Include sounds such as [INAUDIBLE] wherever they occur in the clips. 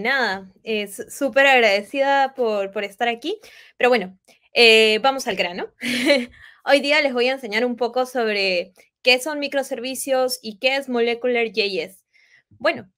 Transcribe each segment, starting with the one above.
Nada, es súper agradecida por, estar aquí. Pero bueno, eh, vamos al grano. [LAUGHS] Hoy día les voy a enseñar un poco sobre qué son microservicios y qué es Molecular JS. Bueno,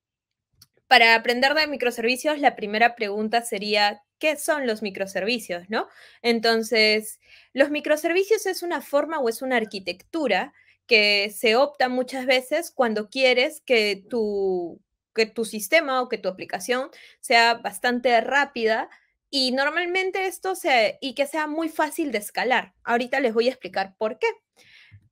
para aprender de microservicios, la primera pregunta sería, ¿qué son los microservicios? ¿no? Entonces, los microservicios es una forma o es una arquitectura que se opta muchas veces cuando quieres que tu que tu sistema o que tu aplicación sea bastante rápida y normalmente esto sea y que sea muy fácil de escalar. Ahorita les voy a explicar por qué.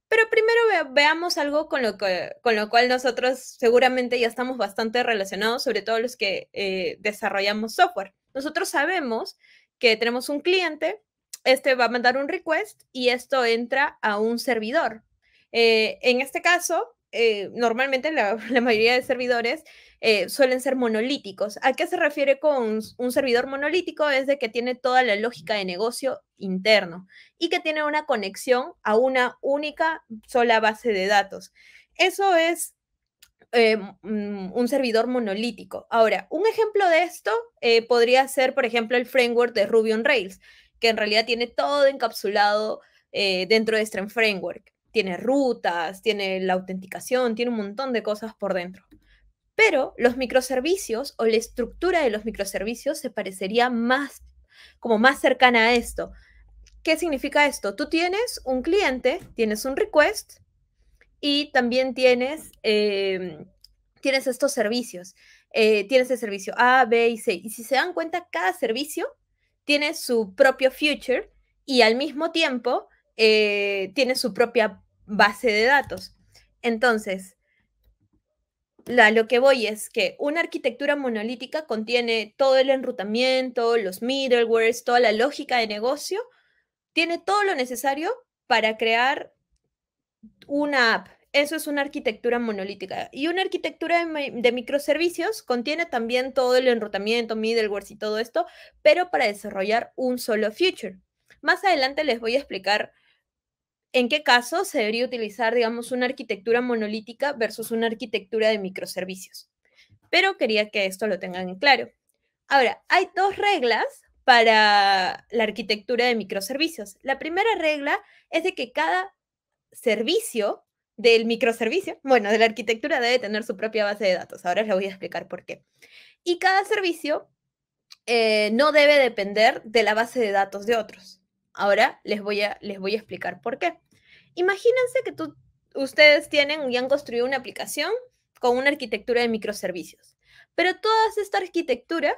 Pero primero veamos algo con lo, con lo cual nosotros seguramente ya estamos bastante relacionados, sobre todo los que eh, desarrollamos software. Nosotros sabemos que tenemos un cliente, este va a mandar un request y esto entra a un servidor. Eh, en este caso, eh, normalmente [LAUGHS] la, mayoría de servidores eh, suelen ser monolíticos. ¿A qué se refiere con un servidor monolítico? Es de que tiene toda la lógica de negocio interno y que tiene una conexión a una única sola base de datos. Eso es eh, mm, un servidor monolítico. Ahora, un ejemplo de esto eh, podría ser, por ejemplo, el framework de Ruby on Rails, que en realidad tiene todo encapsulado dentro de este framework. Tiene rutas, tiene la autenticación, tiene un montón de cosas por dentro. Pero los microservicios o la estructura de los microservicios se parecería más, como más cercana a esto. ¿Qué significa esto? Tú tienes un cliente, tienes un request y también tienes, em, tienes estos servicios. Eh, tienes el servicio A, B y C. Y si se dan cuenta, cada servicio tiene su propio future y al mismo tiempo eh, tiene su propia base de datos. Entonces, lo que voy es que una arquitectura monolítica contiene todo el enrutamiento, los middlewares, toda la lógica de negocio, tiene todo lo necesario para crear una app. Eso es una arquitectura monolítica. Y una arquitectura de, de microservicios contiene también todo el enrutamiento, middlewares y todo esto, pero para desarrollar un solo feature. Más adelante les voy a explicar en qué caso se debería utilizar, digamos, una arquitectura monolítica versus una arquitectura de microservicios. Pero quería que esto lo tengan en claro. Ahora, hay dos reglas para la arquitectura de microservicios. La primera regla es de que cada servicio del microservicio, bueno, de la arquitectura debe tener su propia base de datos. Ahora les voy a explicar por qué. Y cada servicio eh, no debe depender de la base de datos de otros. Ahora les voy a, les voy a explicar por qué. Imagínense que ustedes tienen y han construido una aplicación con una arquitectura de microservicios, pero toda esta arquitectura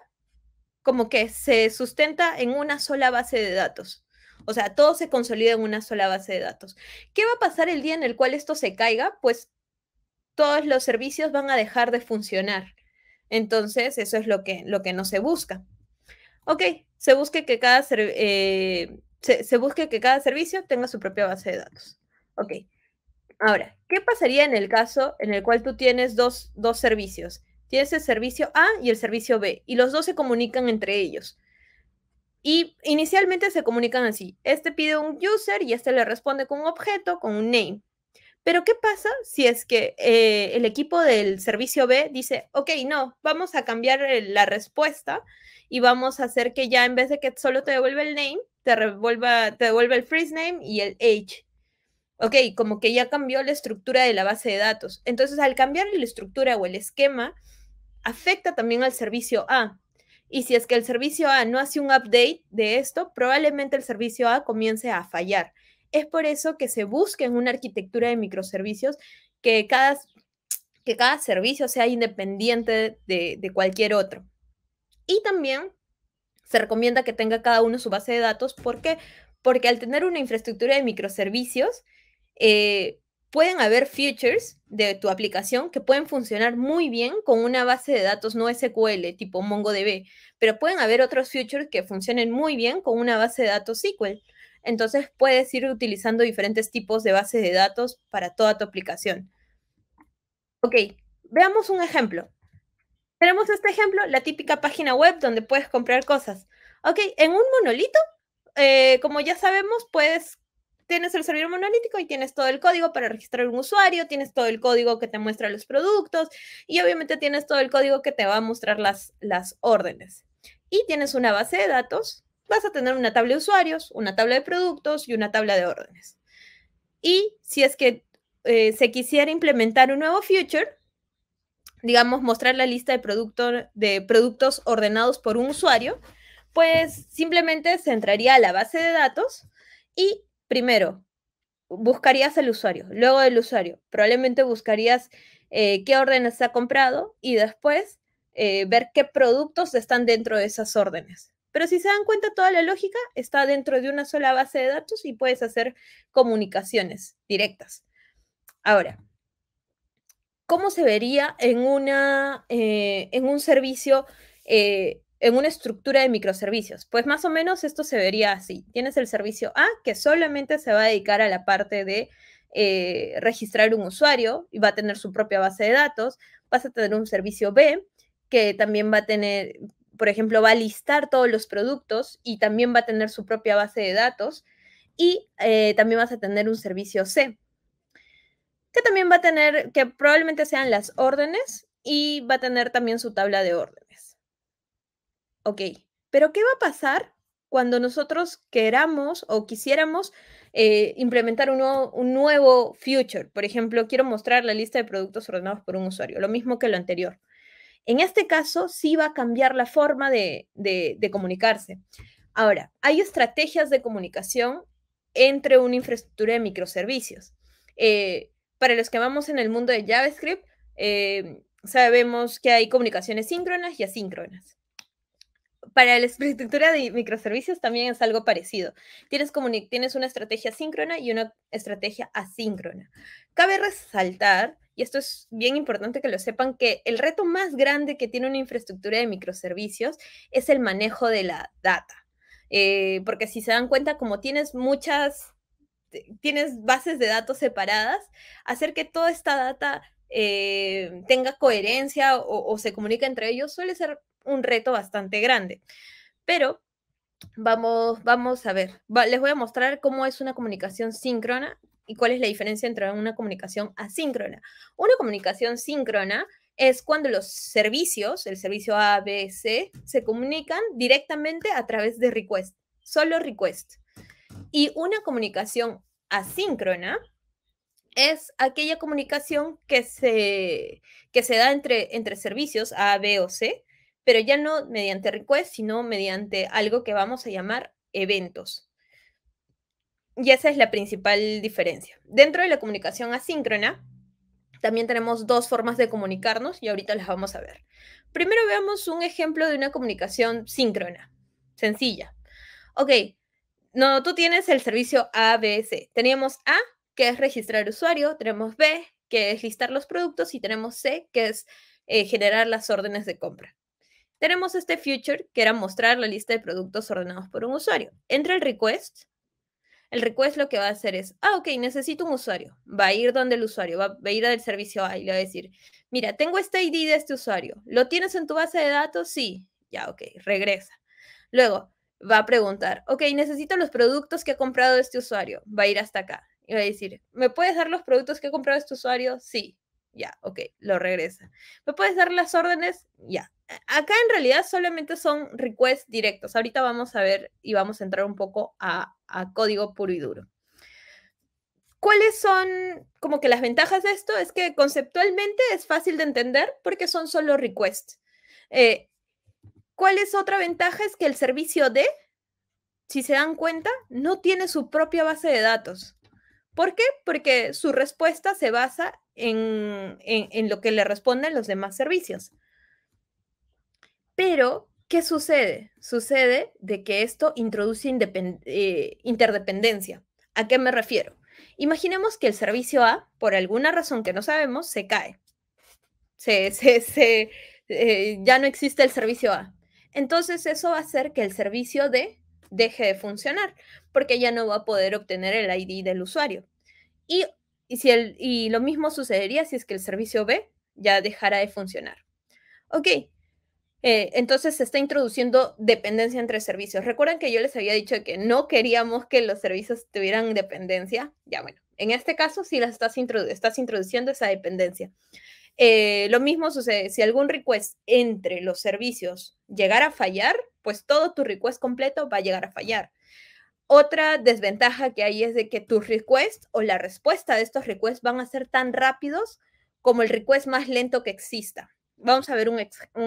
como que se sustenta en una sola base de datos. O sea, todo se consolida en una sola base de datos. ¿Qué va a pasar el día en el cual esto se caiga? Pues todos los servicios van a dejar de funcionar. Entonces, eso es lo que, lo que no se busca. Ok, se busca que cada, eh, se, busque que cada servicio tenga su propia base de datos. Ok. Ahora, ¿qué pasaría en el caso en el cual tú tienes dos, servicios? Tienes el servicio A y el servicio B, y los dos se comunican entre ellos. Y inicialmente se comunican así. Este pide un user y este le responde con un objeto, con un name. Pero ¿qué pasa si es que eh, el equipo del servicio B dice, ok, no, vamos a cambiar la respuesta y vamos a hacer que ya en vez de que solo te devuelva el name, te, revuelva, te devuelve el freeze name y el age. Ok, como que ya cambió la estructura de la base de datos. Entonces, al cambiar la estructura o el esquema, afecta también al servicio A. Y si es que el servicio A no hace un update de esto, probablemente el servicio A comience a fallar. Es por eso que se busca en una arquitectura de microservicios que cada, que cada servicio sea independiente de, de cualquier otro. Y también se recomienda que tenga cada uno su base de datos. ¿Por qué? Porque al tener una infraestructura de microservicios, eh, pueden haber features de tu aplicación que pueden funcionar muy bien con una base de datos no SQL, tipo MongoDB, pero pueden haber otros features que funcionen muy bien con una base de datos SQL. Entonces puedes ir utilizando diferentes tipos de bases de datos para toda tu aplicación. Ok, veamos un ejemplo. Tenemos este ejemplo, la típica página web donde puedes comprar cosas. Ok, en un monolito, eh, como ya sabemos, puedes tienes el servidor monolítico y tienes todo el código para registrar un usuario, tienes todo el código que te muestra los productos y obviamente tienes todo el código que te va a mostrar las, las órdenes. Y tienes una base de datos, vas a tener una tabla de usuarios, una tabla de productos y una tabla de órdenes. Y si es que eh, se quisiera implementar un nuevo future, digamos, mostrar la lista de, de productos ordenados por un usuario, pues simplemente se entraría a la base de datos y primero buscarías al usuario, luego del usuario, probablemente buscarías eh, qué órdenes se ha comprado y después eh, ver qué productos están dentro de esas órdenes. Pero si se dan cuenta, toda la lógica está dentro de una sola base de datos y puedes hacer comunicaciones directas. Ahora, cómo se vería en, una, eh, en un servicio, eh, en una estructura de microservicios. Pues más o menos esto se vería así. Tienes el servicio A que solamente se va a dedicar a la parte de eh, registrar un usuario y va a tener su propia base de datos. Vas a tener un servicio B que también va a tener, por ejemplo, va a listar todos los productos y también va a tener su propia base de datos. Y también vas a tener un servicio C que también va a tener, que probablemente sean las órdenes y va a tener también su tabla de órdenes. Ok, pero ¿qué va a pasar cuando nosotros queramos o quisiéramos eh, implementar un nuevo, future? Por ejemplo, quiero mostrar la lista de productos ordenados por un usuario, lo mismo que lo anterior. En este caso, sí va a cambiar la forma de, comunicarse. Ahora, hay estrategias de comunicación entre una infraestructura de microservicios. Eh, para los que vamos en el mundo de JavaScript, eh, sabemos que hay comunicaciones síncronas y asíncronas. Para la estructura de microservicios también es algo parecido. Tienes, una estrategia síncrona y una estrategia asíncrona. Cabe resaltar, y esto es bien importante que lo sepan, que el reto más grande que tiene una infraestructura de microservicios es el manejo de la data. Eh, porque si se dan cuenta, como tienes muchas este, tienes bases de datos separadas, hacer que toda esta data eh, tenga coherencia o, se comunique entre ellos suele ser un reto bastante grande. Pero vamos, vamos a ver, les voy a mostrar cómo es una comunicación síncrona y cuál es la diferencia entre una comunicación asíncrona. Una comunicación síncrona es cuando los servicios, el servicio A, B, C, se comunican directamente a través de request, solo request. Y una comunicación asíncrona es aquella comunicación que se, que se da entre, entre servicios A, B o C, pero ya no mediante request, sino mediante algo que vamos a llamar eventos. Y esa es la principal diferencia. Dentro de la comunicación asíncrona, también tenemos dos formas de comunicarnos y ahorita las vamos a ver. Primero veamos un ejemplo de una comunicación síncrona, sencilla. Ok, no, tú tienes el servicio ABC. Teníamos A, que es registrar usuario, tenemos B, que es listar los productos, y tenemos C, que es eh, generar las órdenes de compra. Tenemos este future, que era mostrar la lista de productos ordenados por un usuario. Entra el request. El request lo que va a hacer es, ah, ok, necesito un usuario. Va a ir donde el usuario, va, a ir al servicio A y le va a decir, mira, tengo este ID de este usuario. ¿Lo tienes en tu base de datos? Sí. Ya, ok, regresa. Luego, va a preguntar, ok, necesito los productos que ha comprado este usuario, va a ir hasta acá y va a decir, ¿me puedes dar los productos que ha comprado este usuario? Sí, ya, ok, lo regresa. ¿Me puedes dar las órdenes? Ya. Acá en realidad solamente son requests directos. Ahorita vamos a ver y vamos a entrar un poco a, código puro y duro. ¿Cuáles son como que las ventajas de esto? Es que conceptualmente es fácil de entender porque son solo requests. Eh, ¿Cuál es otra ventaja? Es que el servicio D, si se dan cuenta, no tiene su propia base de datos. ¿Por qué? Porque su respuesta se basa en, lo que le responden los demás servicios. Pero, ¿qué sucede? Sucede de que esto introduce eh, interdependencia. ¿A qué me refiero? Imaginemos que el servicio A, por alguna razón que no sabemos, se cae. [LAUGHS] Eh, ya no existe el servicio A entonces eso va a hacer que el servicio D deje de funcionar, porque ya no va a poder obtener el ID del usuario. Y, si el, y lo mismo sucedería si es que el servicio B ya dejara de funcionar. Ok, eh, entonces se está introduciendo dependencia entre servicios. Recuerden que yo les había dicho que no queríamos que los servicios tuvieran dependencia? Ya bueno, en este caso sí las estás, introdu estás introduciendo esa dependencia. Eh, lo mismo sucede, si algún request entre los servicios llegara a fallar, pues todo tu request completo va a llegar a fallar. Otra desventaja que hay es de que tus requests o la respuesta de estos requests van a ser tan rápidos como el request más lento que exista. Vamos a ver un,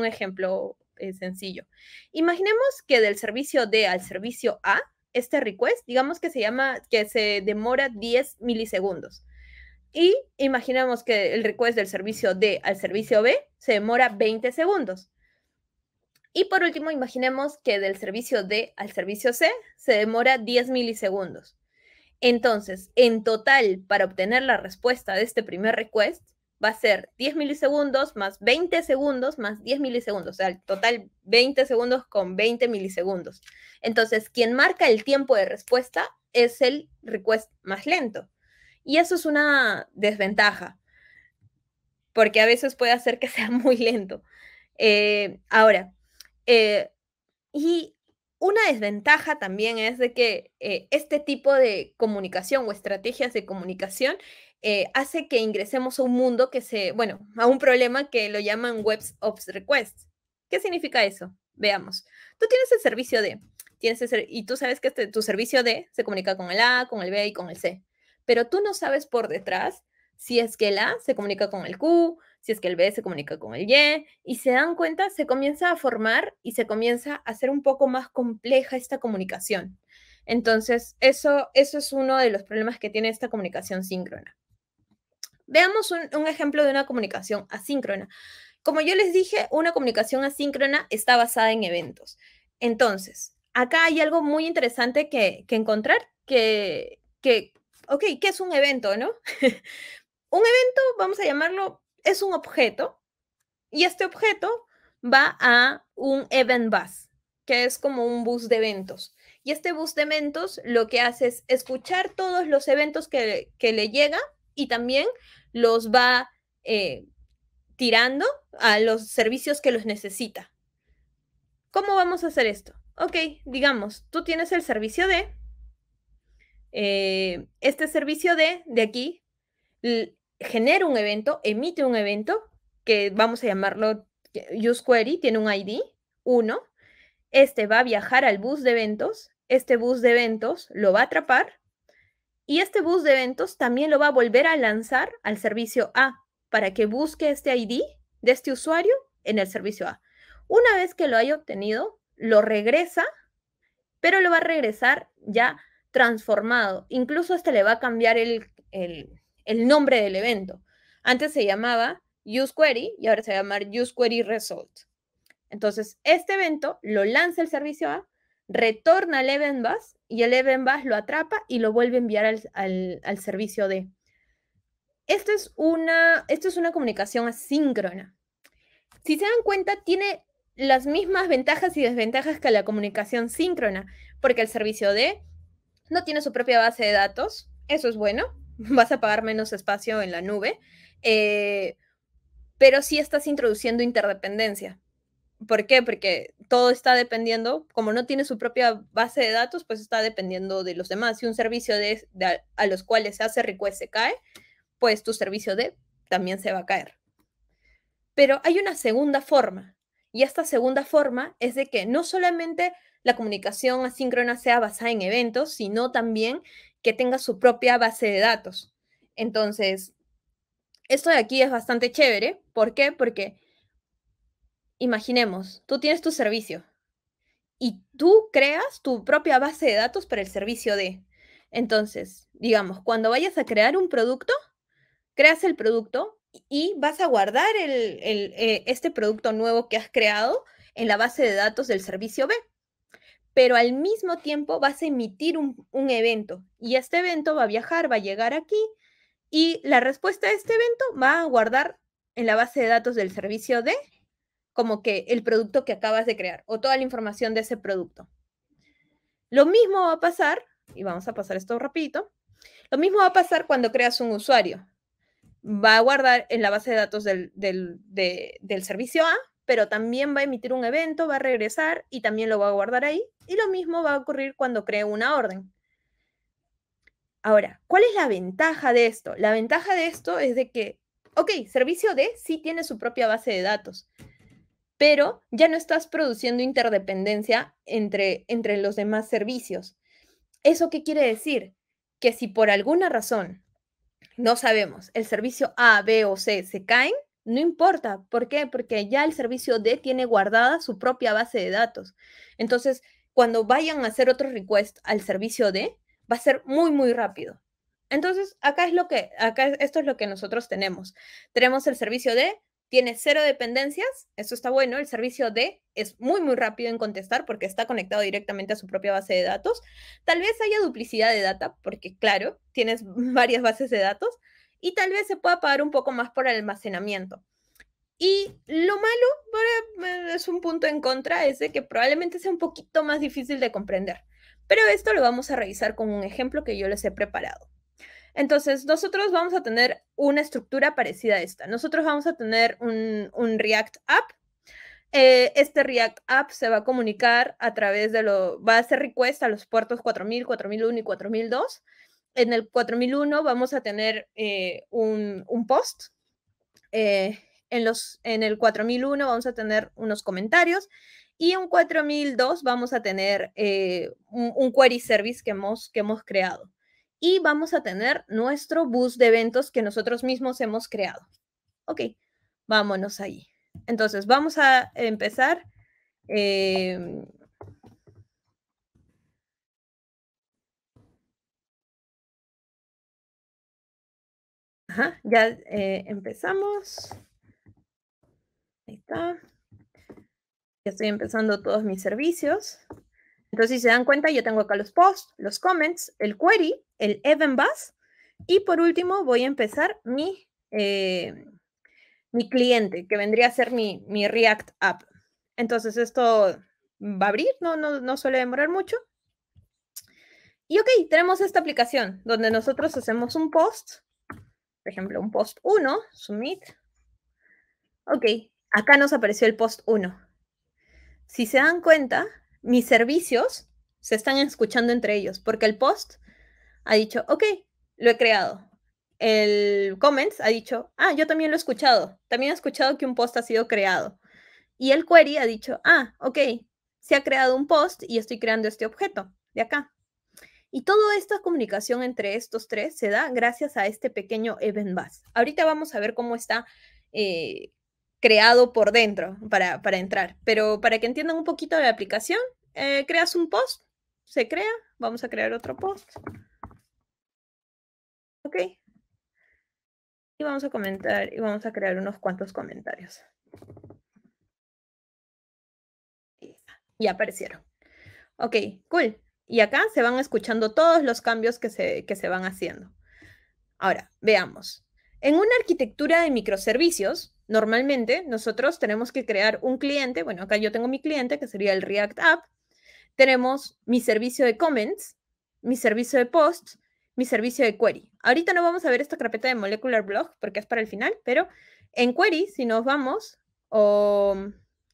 ejemplo eh, sencillo. Imaginemos que del servicio D al servicio A, este request, digamos que se llama, que se demora 10 milisegundos. Y imaginemos que el request del servicio D al servicio B se demora 20 segundos. Y por último, imaginemos que del servicio D al servicio C se demora 10 milisegundos. Entonces, en total, para obtener la respuesta de este primer request, va a ser 10 milisegundos más 20 segundos más 10 milisegundos, o sea, el total 20 segundos con 20 milisegundos. Entonces, quien marca el tiempo de respuesta es el request más lento. Y eso es una desventaja, porque a veces puede hacer que [LAUGHS] sea muy lento. Eh, ahora, eh, y una desventaja también es de que eh, este tipo de comunicación o estrategias de comunicación hace que ingresemos a un mundo que se, bueno, a un problema que lo llaman Web of Requests. ¿Qué significa eso? Veamos. Tú tienes el servicio D, tienes y tú sabes que este, tu servicio D se comunica con el A, con el B y con el C pero tú no sabes por detrás si es que el A se comunica con el Q, si es que el B se comunica con el Y, y se dan cuenta, se comienza a formar y se comienza a hacer un poco más compleja esta comunicación. Entonces, eso, eso es uno de los problemas que tiene esta comunicación síncrona. Veamos un, ejemplo de una comunicación asíncrona. Como yo les dije, una comunicación asíncrona está basada en eventos. Entonces, acá hay algo muy interesante que, encontrar, que, que ok, ¿qué es un evento, no? [LAUGHS] un evento, vamos a llamarlo, es un objeto y este objeto va a un event bus, que es como un bus de eventos. Y este bus de eventos lo que hace es escuchar todos los eventos que, le llega y también los va eh, tirando a los servicios que los necesita. ¿Cómo vamos a hacer esto? Ok, digamos, tú tienes el servicio de eh, este servicio de, de aquí genera un evento, emite un evento, que vamos a llamarlo useQuery, tiene un ID, 1. Este va a viajar al bus de eventos, este bus de eventos lo va a atrapar y este bus de eventos también lo va a volver a lanzar al servicio A para que busque este ID de este usuario en el servicio A. Una vez que lo haya obtenido, lo regresa, pero lo va a regresar ya transformado. Incluso este le va a cambiar el, nombre del evento. Antes se llamaba UseQuery y ahora se va a llamar UseQuery Result. Entonces, este evento lo lanza el servicio A, retorna al Event Bus y el Event Bus lo atrapa y lo vuelve a enviar al, servicio D. Esto es, una, esto es una comunicación asíncrona. Si se dan cuenta, tiene las mismas ventajas y desventajas que la comunicación síncrona, porque el servicio D no tiene su propia base de datos, eso es bueno, [LAUGHS] vas a pagar menos espacio en la nube, eh, pero sí estás introduciendo interdependencia. ¿Por qué? Porque todo está dependiendo, como no tiene su propia base de datos, pues está dependiendo de los demás. Si un servicio de, a los cuales se hace request se cae, pues tu servicio de también se va a caer. Pero hay una segunda forma, y esta segunda forma es de que no solamente la comunicación asíncrona sea basada en eventos, sino también que tenga su propia base de datos. Entonces, esto de aquí es bastante chévere. ¿Por qué? Porque imaginemos, tú tienes tu servicio y tú creas tu propia base de datos para el servicio D. Entonces, digamos, cuando vayas a crear un producto, creas el producto y vas a guardar eh, este producto nuevo que has creado en la base de datos del servicio B pero al mismo tiempo vas a emitir un, evento y este evento va a viajar, va a llegar aquí y la respuesta a este evento va a guardar en la base de datos del servicio D como que el producto que acabas de crear o toda la información de ese producto. Lo mismo va a pasar, y vamos a pasar esto rapidito, lo mismo va a pasar cuando creas un usuario. Va a guardar en la base de datos del, del servicio A pero también va a emitir un evento, va a regresar y también lo va a guardar ahí. Y lo mismo va a ocurrir cuando cree una orden. Ahora, ¿cuál es la ventaja de esto? La ventaja de esto es de que, ok, servicio D sí tiene su propia base de datos, pero ya no estás produciendo interdependencia entre, entre los demás servicios. ¿Eso qué quiere decir? Que si por alguna razón, no sabemos, el servicio A, B o C se caen, no importa, ¿por qué? Porque ya el servicio D tiene guardada su propia base de datos. Entonces, cuando vayan a hacer otro request al servicio D, va a ser muy, muy rápido. Entonces, acá es lo que, acá esto es lo que nosotros tenemos. Tenemos el servicio D, tiene cero dependencias, eso está bueno. El servicio D es muy, muy rápido en contestar porque está conectado directamente a su propia base de datos. Tal vez haya duplicidad de data, porque claro, tienes [LAUGHS] varias bases de datos, y tal vez se pueda pagar un poco más por almacenamiento. Y lo malo, es un punto en contra, es que probablemente sea un poquito más difícil de comprender. Pero esto lo vamos a revisar con un ejemplo que yo les he preparado. Entonces, nosotros vamos a tener una estructura parecida a esta. Nosotros vamos a tener un, React App. Eh, este React App se va a comunicar a través de lo, va a hacer request a los puertos 4000, 4001 y 4002 en el 4001 vamos a tener eh, un, post. Eh, en, los, en el 4001 vamos a tener unos comentarios. Y en 4002 vamos a tener eh, un, query service que hemos, que hemos creado. Y vamos a tener nuestro bus de eventos que nosotros mismos hemos creado. Ok, vámonos ahí. Entonces, vamos a empezar. ya eh, empezamos. Ahí está. Ya estoy empezando todos mis servicios. Entonces, si se dan cuenta, yo tengo acá los posts, los comments, el query, el event bus. Y por último, voy a empezar mi, eh, mi cliente, que vendría a ser mi, React app. Entonces, esto va a abrir, no, no, no suele demorar mucho. Y ok, tenemos esta aplicación donde nosotros hacemos un post por ejemplo, un post 1, submit. Ok, acá nos apareció el post 1. Si se dan cuenta, mis servicios se están escuchando entre ellos, porque el post ha dicho, ok, lo he creado. El comments ha dicho, ah, yo también lo he escuchado. También he escuchado que un post ha sido creado. Y el query ha dicho, ah, ok, se ha creado un post y estoy creando este objeto de acá. Y toda esta comunicación entre estos tres se da gracias a este pequeño event bus. Ahorita vamos a ver cómo está eh, creado por dentro para, entrar, pero para que entiendan un poquito de la aplicación, eh, creas un post, se crea, vamos a crear otro post. Ok. Y vamos a comentar y vamos a crear unos cuantos comentarios. Y aparecieron. Ok, cool. Y acá se van escuchando todos los cambios que se, van haciendo. Ahora, veamos. En una arquitectura de microservicios, normalmente nosotros tenemos que crear un cliente. Bueno, acá yo tengo mi cliente, que sería el React App. Tenemos mi servicio de comments, mi servicio de posts, mi servicio de query. Ahorita no vamos a ver esta carpeta de molecular blog porque es para el final, pero en query, si nos vamos, o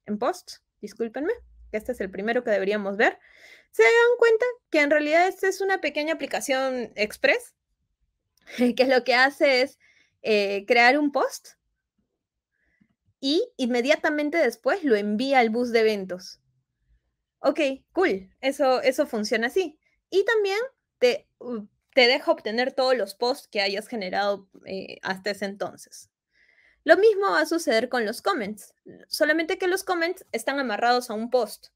en posts, discúlpenme, este es el primero que deberíamos ver, se dan cuenta que en realidad esta es una pequeña aplicación express, [LAUGHS] que lo que hace es eh, crear un post y inmediatamente después lo envía al bus de eventos. Ok, cool, eso, eso funciona así. Y también te, uh, te deja obtener todos los posts que hayas generado eh, hasta ese entonces. Lo mismo va a suceder con los comments, solamente que los comments están amarrados a un post.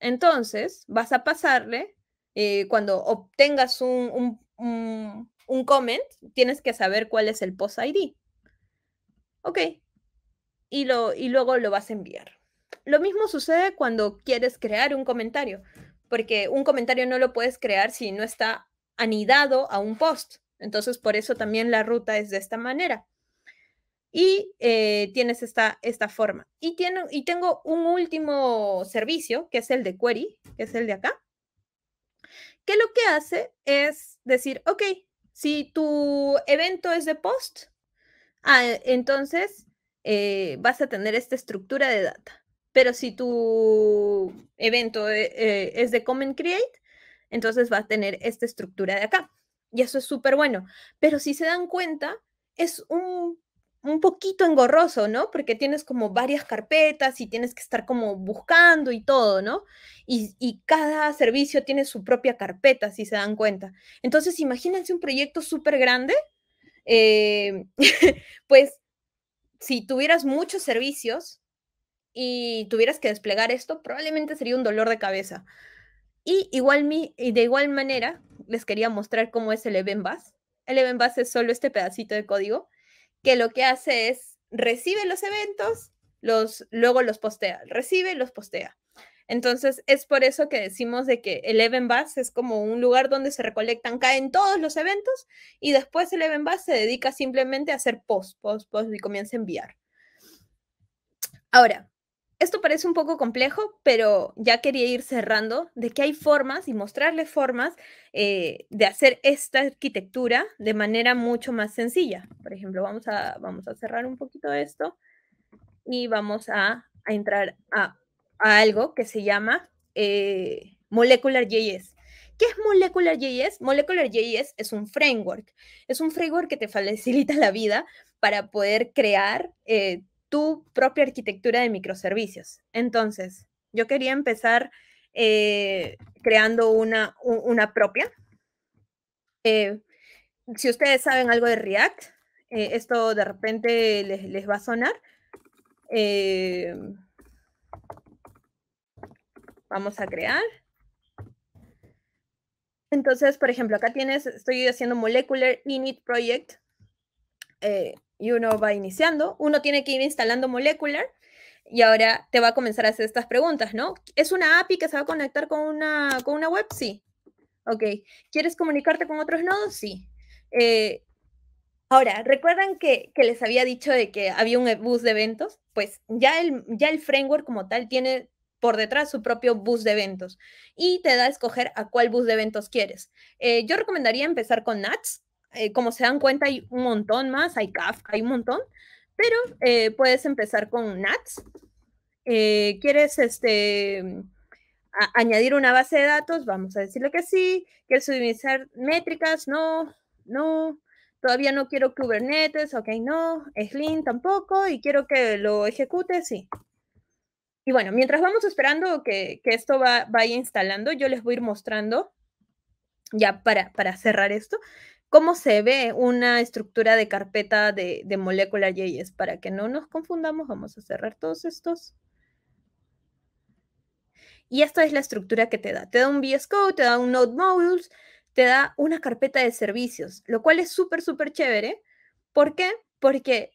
Entonces, vas a pasarle, eh, cuando obtengas un, un, comment, tienes que saber cuál es el post ID. Ok. y luego lo vas a enviar. Lo mismo sucede cuando quieres crear un comentario, porque un comentario no lo puedes crear si no está anidado a un post. Entonces, por eso también la ruta es de esta manera y eh, tienes esta, esta forma. Y, tengo un último servicio, que es el de query, que es el de acá, que lo que hace es decir, ok, si tu evento es de post, ah, e, entonces eh, vas a tener esta estructura de data. Pero si tu evento eh, es de Comment Create, entonces va a tener esta estructura de acá. Y eso es súper bueno. Pero si se dan cuenta, es un un poquito engorroso, ¿no? Porque tienes como varias carpetas y tienes que estar como buscando y todo, ¿no? Y, cada servicio tiene su propia carpeta, si se dan cuenta. Entonces, imagínense un proyecto súper grande, eh, [LAUGHS] pues si tuvieras muchos servicios y tuvieras que desplegar esto, probablemente sería un dolor de cabeza. Y, igual y de igual manera, les quería mostrar cómo es el Event Bus. El Event Bus es solo este pedacito de código que lo que hace es recibe los eventos, los, luego los postea, recibe, los postea. Entonces, es por eso que decimos de que el Event Bus es como un lugar donde se recolectan, caen todos los eventos y después el Event Bus se dedica simplemente a hacer post, post, post y comienza a enviar. Ahora, esto parece un poco complejo, pero ya quería ir cerrando de que hay formas y mostrarle formas eh, de hacer esta arquitectura de manera mucho más sencilla. Por ejemplo, vamos a, vamos a cerrar un poquito esto y vamos a, entrar a, algo que se llama eh, Molecular JS. ¿Qué es MolecularJS? MolecularJS es un framework. Es un framework que te [LAUGHS] facilita la vida para poder crear eh, tu propia arquitectura de microservicios. Entonces, yo quería empezar eh, creando una, propia. Eh, si ustedes saben algo de React, eh, esto de repente les, va a sonar. vamos a crear. Entonces, por ejemplo, acá tienes, estoy haciendo Molecular Init Project y uno va iniciando, uno tiene que ir instalando Molecular y ahora te va a comenzar a hacer estas preguntas, ¿no? ¿Es una API que se va a conectar con una, con una web? Sí. Ok. ¿Quieres comunicarte con otros nodos? Sí. Eh, ahora, ¿recuerdan que, les había dicho de que había un bus de eventos? Pues ya el, ya el framework como tal tiene por detrás su propio bus de eventos y te da a escoger a cuál bus de eventos quieres. Eh, yo recomendaría empezar con Nats, eh, como se dan cuenta, hay un montón más, hay Kafka, hay un montón, pero eh, puedes empezar con Nats. Eh, ¿Quieres este, mm, añadir una base de datos? Vamos a decirle que sí. ¿Quieres utilizar métricas? No, no. Todavía no quiero Kubernetes, ok, no. Slim tampoco, y quiero que lo ejecute, sí. Y bueno, mientras vamos esperando que, que esto va, vaya instalando, yo les voy a ir mostrando, ya para, para cerrar esto, cómo se ve una estructura de carpeta de, de molecular JS. Para que no nos confundamos, vamos a cerrar todos estos. Y esta es la estructura que te da. Te da un VS Code, te da un Node Modules, te da una carpeta de servicios, lo cual es súper, súper chévere. ¿Por qué? Porque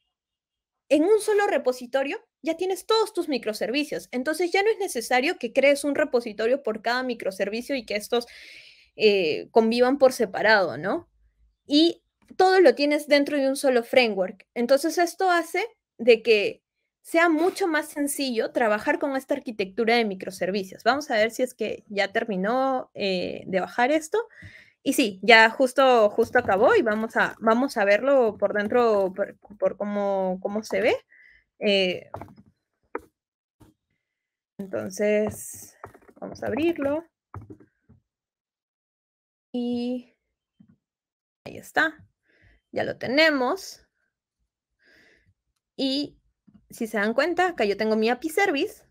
en un solo repositorio ya tienes todos tus microservicios. Entonces ya no es necesario que crees un repositorio por cada microservicio y que estos eh, convivan por separado, ¿no? y todo lo tienes dentro de un solo framework. Entonces esto hace de que sea mucho más sencillo trabajar con esta arquitectura de microservicios. Vamos a ver si es que ya terminó eh, de bajar esto. Y sí, ya justo, justo acabó y vamos a, vamos a verlo por dentro, por, cómo, cómo, se ve. Eh, entonces, vamos a abrirlo. Y Ahí está. Ya lo tenemos. Y si se dan cuenta, acá yo tengo mi API Service,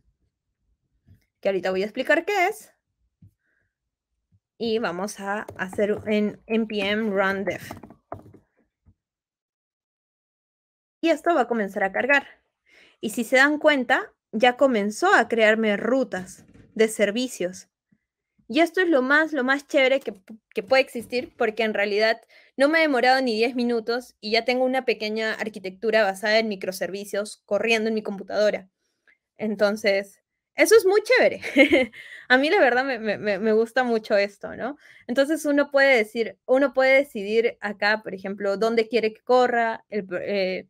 que ahorita voy a explicar qué es. Y vamos a hacer en npm run dev. Y esto va a comenzar a cargar. Y si se dan cuenta, ya comenzó a crearme rutas de servicios. Y esto es lo más, lo más chévere que, que puede existir, porque en realidad no me he demorado ni 10 minutos y ya tengo una pequeña arquitectura basada en microservicios corriendo en mi computadora. Entonces, eso es muy chévere. [LAUGHS] a mí la verdad me, gusta mucho esto, ¿no? Entonces uno puede decir, uno puede decidir acá, por ejemplo, dónde quiere que corra, el, eh,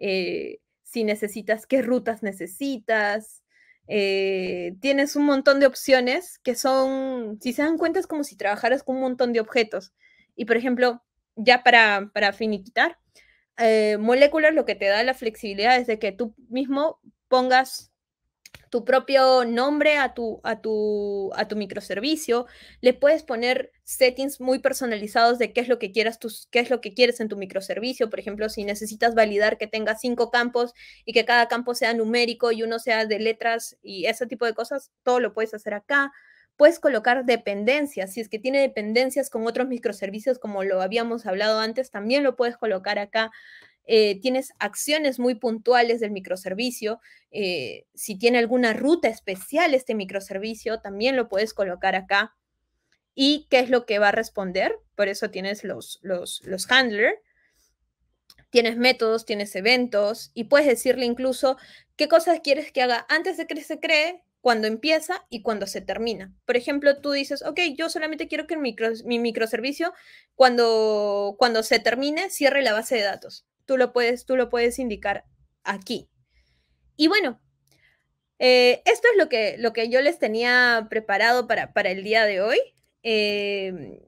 eh, si necesitas, qué rutas necesitas. Eh, tienes un montón de opciones que son, si se dan cuenta, es como si trabajaras con un montón de objetos. Y por ejemplo, ya para, finiquitar, eh, lo que te da la flexibilidad es de que tú mismo pongas tu propio nombre a tu, microservicio, le puedes poner settings muy personalizados de qué es lo que quieras qué es lo que quieres en tu microservicio, por ejemplo, si necesitas validar que tenga cinco campos y que cada campo sea numérico y uno sea de letras y ese tipo de cosas, todo lo puedes hacer acá. Puedes colocar dependencias. Si es que tiene dependencias con otros microservicios, como lo habíamos hablado antes, también lo puedes colocar acá. Eh, tienes acciones muy puntuales del microservicio. Eh, si tiene alguna ruta especial este microservicio, también lo puedes colocar acá. ¿Y qué es lo que va a responder? Por eso tienes los, los, los handlers tienes métodos, tienes eventos y puedes decirle incluso qué cosas quieres que haga antes de que se cree cuando empieza y cuando se termina. Por ejemplo, tú dices, ok, yo solamente quiero que mi microservicio, cuando, cuando se termine, cierre la base de datos. Tú lo puedes, tú lo puedes indicar aquí. Y bueno, eh, esto es lo que, lo que yo les tenía preparado para, para el día de hoy. Em,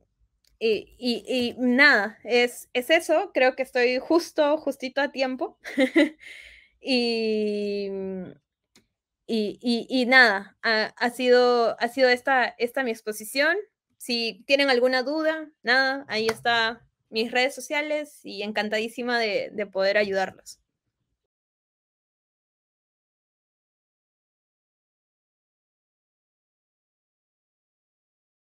y, nada, es, es eso. Creo que estoy justo, justito a tiempo. [LAUGHS] y, y, nada, ha, sido, ha sido esta, esta mi exposición. Si tienen alguna duda, nada, ahí está mis redes sociales y encantadísima de poder ayudarlos.